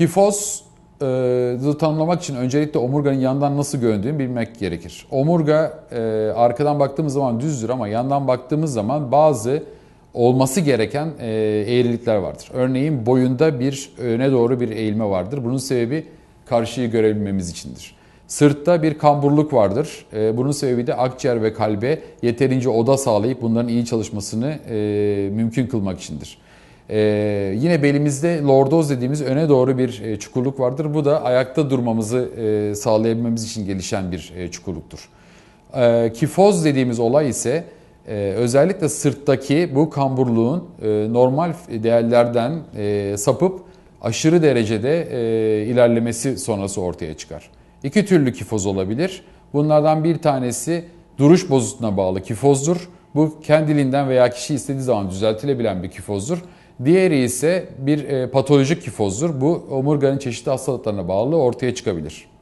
Hifoz e, tanımlamak için öncelikle omurganın yandan nasıl göründüğünü bilmek gerekir. Omurga e, arkadan baktığımız zaman düzdür ama yandan baktığımız zaman bazı olması gereken e, eğrilikler vardır. Örneğin boyunda bir öne doğru bir eğilme vardır. Bunun sebebi karşıyı görebilmemiz içindir. Sırtta bir kamburluk vardır. E, bunun sebebi de akciğer ve kalbe yeterince oda sağlayıp bunların iyi çalışmasını e, mümkün kılmak içindir. Ee, yine belimizde lordoz dediğimiz öne doğru bir e, çukurluk vardır. Bu da ayakta durmamızı e, sağlayabilmemiz için gelişen bir e, çukurluktur. Ee, kifoz dediğimiz olay ise e, özellikle sırttaki bu kamburluğun e, normal değerlerden e, sapıp aşırı derecede e, ilerlemesi sonrası ortaya çıkar. İki türlü kifoz olabilir. Bunlardan bir tanesi duruş bozukluğuna bağlı kifozdur. Bu kendiliğinden veya kişi istediği zaman düzeltilebilen bir kifozdur. Diğeri ise bir e, patolojik kifozdur. Bu omurganın çeşitli hastalıklarına bağlı ortaya çıkabilir.